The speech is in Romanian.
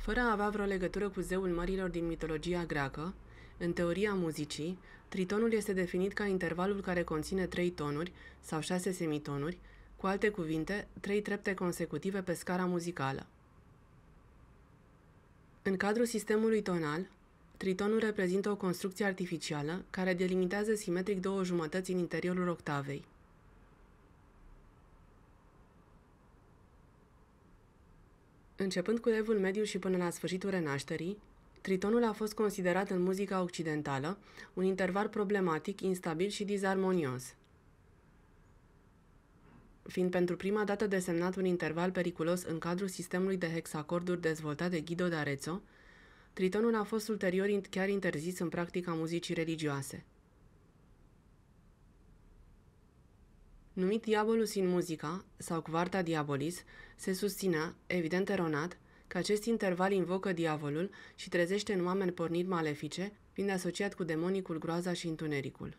Fără a avea vreo legătură cu zeul mărilor din mitologia greacă, în teoria muzicii, tritonul este definit ca intervalul care conține trei tonuri sau șase semitonuri, cu alte cuvinte, trei trepte consecutive pe scara muzicală. În cadrul sistemului tonal, tritonul reprezintă o construcție artificială care delimitează simetric două jumătăți în interiorul octavei. Începând cu evul mediu și până la sfârșitul renașterii, tritonul a fost considerat în muzica occidentală un interval problematic, instabil și disarmonios. Fiind pentru prima dată desemnat un interval periculos în cadrul sistemului de hexacorduri dezvoltat de Guido d'Arezzo, tritonul a fost ulterior chiar interzis în practica muzicii religioase. Numit Diabolus in muzica, sau Quarta Diabolis, se susținea, evident eronat, că acest interval invocă diavolul și trezește în oameni porniri malefice, fiind asociat cu demonicul, groaza și întunericul.